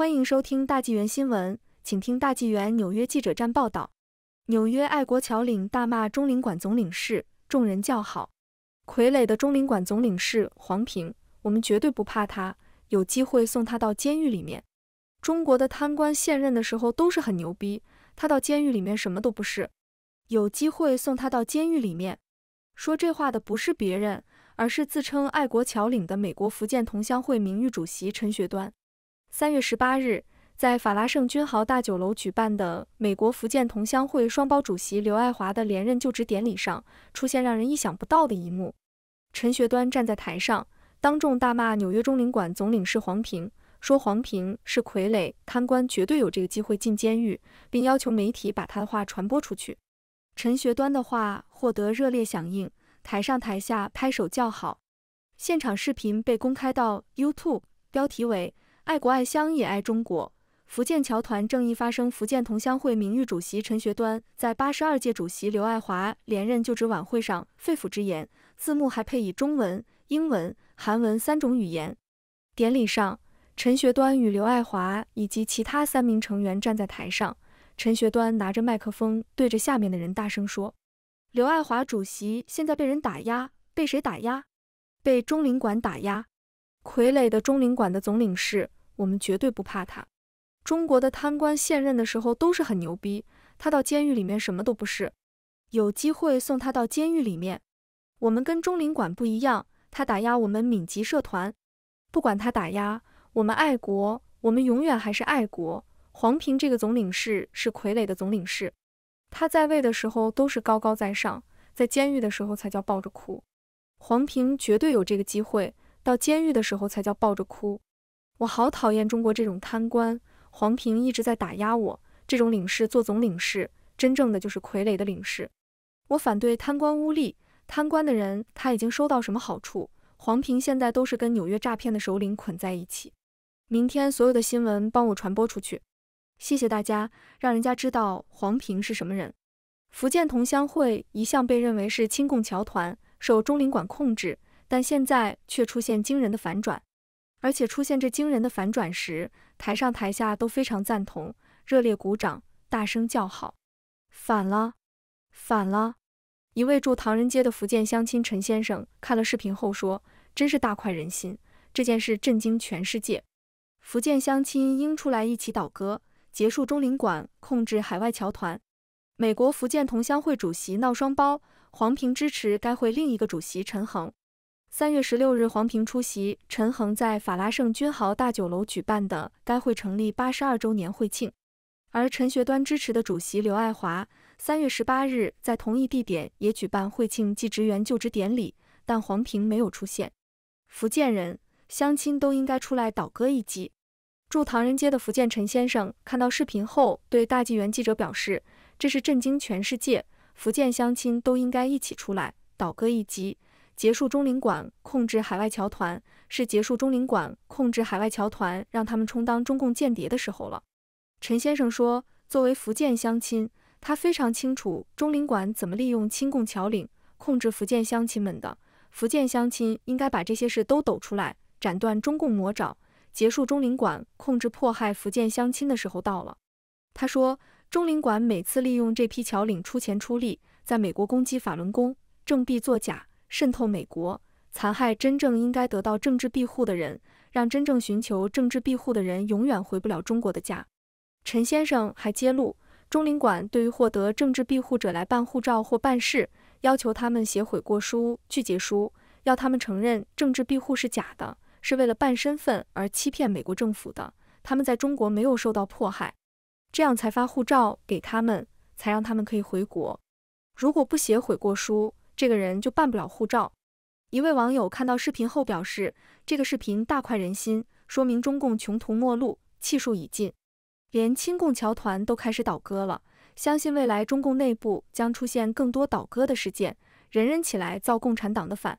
欢迎收听大纪元新闻，请听大纪元纽约记者站报道：纽约爱国侨领大骂中领馆总领事，众人叫好。傀儡的中领馆总领事黄平，我们绝对不怕他，有机会送他到监狱里面。中国的贪官现任的时候都是很牛逼，他到监狱里面什么都不是。有机会送他到监狱里面。说这话的不是别人，而是自称爱国侨领的美国福建同乡会名誉主席陈学端。三月十八日，在法拉盛君豪大酒楼举办的美国福建同乡会双胞主席刘爱华的连任就职典礼上，出现让人意想不到的一幕。陈学端站在台上，当众大骂纽约中领馆总领事黄平，说黄平是傀儡贪官，绝对有这个机会进监狱，并要求媒体把他的话传播出去。陈学端的话获得热烈响应，台上台下拍手叫好。现场视频被公开到 YouTube，标题为。爱国爱乡也爱中国，福建侨团正义发声。福建同乡会名誉主席陈学端在八十二届主席刘爱华连任就职晚会上肺腑之言，字幕还配以中文、英文、韩文三种语言。典礼上，陈学端与刘爱华以及其他三名成员站在台上，陈学端拿着麦克风对着下面的人大声说：“刘爱华主席现在被人打压，被谁打压？被中领馆打压。”傀儡的中领馆的总领事，我们绝对不怕他。中国的贪官现任的时候都是很牛逼，他到监狱里面什么都不是。有机会送他到监狱里面，我们跟中领馆不一样。他打压我们闽籍社团，不管他打压我们爱国，我们永远还是爱国。黄平这个总领事是傀儡的总领事，他在位的时候都是高高在上，在监狱的时候才叫抱着哭。黄平绝对有这个机会。到监狱的时候才叫抱着哭，我好讨厌中国这种贪官。黄平一直在打压我，这种领事做总领事，真正的就是傀儡的领事。我反对贪官污吏，贪官的人他已经收到什么好处？黄平现在都是跟纽约诈骗的首领捆在一起。明天所有的新闻帮我传播出去，谢谢大家，让人家知道黄平是什么人。福建同乡会一向被认为是亲共侨团，受中领馆控制。但现在却出现惊人的反转，而且出现这惊人的反转时，台上台下都非常赞同，热烈鼓掌，大声叫好。反了，反了！一位住唐人街的福建乡亲陈先生看了视频后说：“真是大快人心，这件事震惊全世界。福建乡亲应出来一起倒戈，结束中领馆控制海外侨团。”美国福建同乡会主席闹双胞，黄平支持该会另一个主席陈恒。三月十六日，黄平出席陈恒在法拉盛君豪大酒楼举办的该会成立八十二周年会庆。而陈学端支持的主席刘爱华，三月十八日在同一地点也举办会庆暨职员就职典礼，但黄平没有出现。福建人，乡亲都应该出来倒戈一击。住唐人街的福建陈先生看到视频后，对大纪元记者表示：“这是震惊全世界，福建乡亲都应该一起出来倒戈一击。”结束中领馆控制海外侨团，是结束中领馆控制海外侨团，让他们充当中共间谍的时候了。陈先生说，作为福建乡亲，他非常清楚中领馆怎么利用亲共侨领控制福建乡亲们的。福建乡亲应该把这些事都抖出来，斩断中共魔爪，结束中领馆控制迫害福建乡亲的时候到了。他说，中领馆每次利用这批侨领出钱出力，在美国攻击法轮功，政币作假。渗透美国，残害真正应该得到政治庇护的人，让真正寻求政治庇护的人永远回不了中国的家。陈先生还揭露，中领馆对于获得政治庇护者来办护照或办事，要求他们写悔过书、拒绝书，要他们承认政治庇护是假的，是为了办身份而欺骗美国政府的。他们在中国没有受到迫害，这样才发护照给他们，才让他们可以回国。如果不写悔过书，这个人就办不了护照。一位网友看到视频后表示：“这个视频大快人心，说明中共穷途末路，气数已尽，连亲共侨团都开始倒戈了。相信未来中共内部将出现更多倒戈的事件，人人起来造共产党的反。”